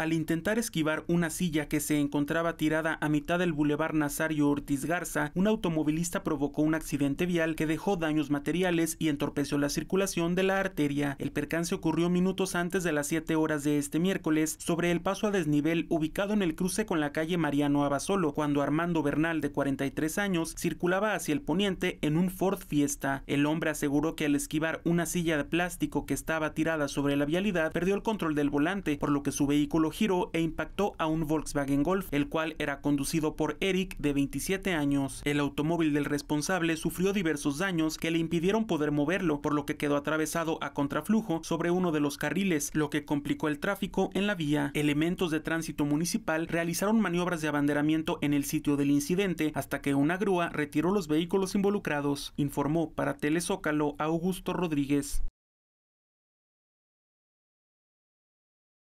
al intentar esquivar una silla que se encontraba tirada a mitad del bulevar Nazario Ortiz Garza, un automovilista provocó un accidente vial que dejó daños materiales y entorpeció la circulación de la arteria. El percance ocurrió minutos antes de las 7 horas de este miércoles sobre el paso a desnivel ubicado en el cruce con la calle Mariano Abasolo, cuando Armando Bernal, de 43 años, circulaba hacia el poniente en un Ford Fiesta. El hombre aseguró que al esquivar una silla de plástico que estaba tirada sobre la vialidad, perdió el control del volante, por lo que su vehículo giro e impactó a un Volkswagen Golf, el cual era conducido por Eric de 27 años. El automóvil del responsable sufrió diversos daños que le impidieron poder moverlo, por lo que quedó atravesado a contraflujo sobre uno de los carriles, lo que complicó el tráfico en la vía. Elementos de tránsito municipal realizaron maniobras de abanderamiento en el sitio del incidente hasta que una grúa retiró los vehículos involucrados, informó para Telezócalo Augusto Rodríguez.